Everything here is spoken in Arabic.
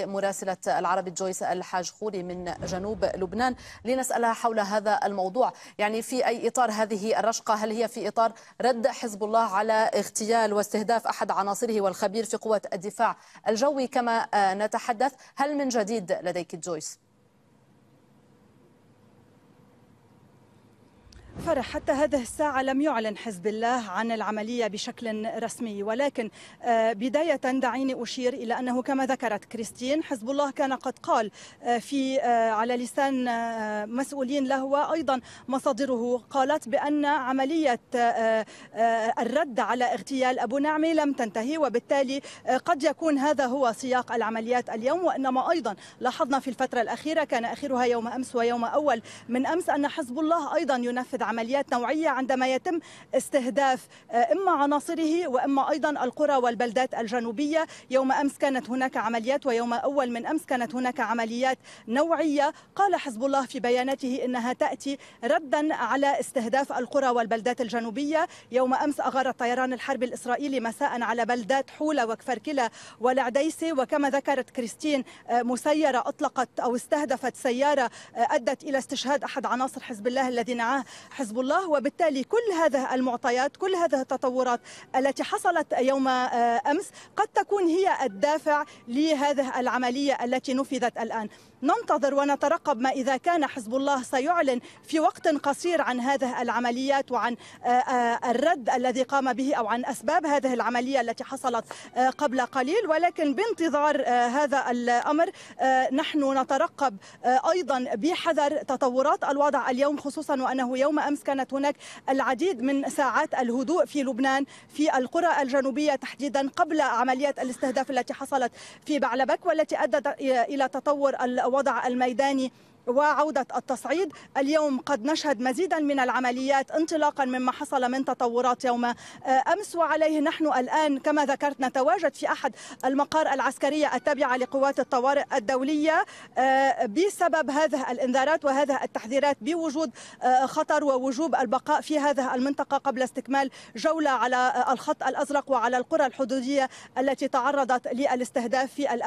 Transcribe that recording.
مراسلة العربي جويس الحاج خوري من جنوب لبنان لنسألها حول هذا الموضوع يعني في أي إطار هذه الرشقة هل هي في إطار رد حزب الله على اغتيال واستهداف أحد عناصره والخبير في قوة الدفاع الجوي كما نتحدث هل من جديد لديك جويس؟ فرح حتى هذه الساعة لم يعلن حزب الله عن العملية بشكل رسمي ولكن آه، بداية دعيني أشير إلى أنه كما ذكرت كريستين حزب الله كان قد قال آه، في آه، على لسان مسؤولين له وأيضا مصادره قالت بأن عملية الرد على اغتيال أبو نعمي لم تنتهي وبالتالي قد يكون هذا هو سياق العمليات اليوم وإنما أيضا لاحظنا في الفترة الأخيرة كان آخرها يوم أمس ويوم أول من أمس أن حزب الله أيضا ينفذ عمليات عمليات نوعية عندما يتم استهداف آه، إما عناصره وإما أيضا القرى والبلدات الجنوبية يوم أمس كانت هناك عمليات ويوم أول من أمس كانت هناك عمليات نوعية قال حزب الله في بياناته إنها تأتي ردا على استهداف القرى والبلدات الجنوبية يوم أمس أغار الطيران الحرب الإسرائيلي مساء على بلدات حولة وكفركلة والعديسي وكما ذكرت كريستين آه، مسيرة أطلقت أو استهدفت سيارة آه، أدت إلى استشهاد أحد عناصر حزب الله الذي نعاه حزب حزب الله وبالتالي كل هذه المعطيات كل هذه التطورات التي حصلت يوم آه، أمس قد تكون هي الدافع لهذه العملية التي نفذت الآن ننتظر ونترقب ما إذا كان حزب الله سيعلن في وقت قصير عن هذه العمليات وعن آه، آه، الرد الذي قام به أو عن أسباب هذه العملية التي حصلت قبل قليل ولكن بانتظار هذا الأمر نحن نترقب أيضا بحذر تطورات الوضع اليوم خصوصا وأنه يوم أمس بالأمس كانت هناك العديد من ساعات الهدوء في لبنان في القرى الجنوبية تحديدا قبل عمليات الاستهداف التي حصلت في بعلبك والتي أدت إلى تطور الوضع الميداني وعودة التصعيد اليوم قد نشهد مزيدا من العمليات انطلاقا مما حصل من تطورات يوم آه، أمس وعليه نحن الآن كما ذكرت نتواجد في أحد المقار العسكرية التابعة لقوات الطوارئ الدولية آه، بسبب هذه الإنذارات وهذه التحذيرات بوجود آه، خطر ووجوب البقاء في هذه المنطقة قبل استكمال جولة على الخط الأزرق وعلى القرى الحدودية التي تعرضت للاستهداف في الأوي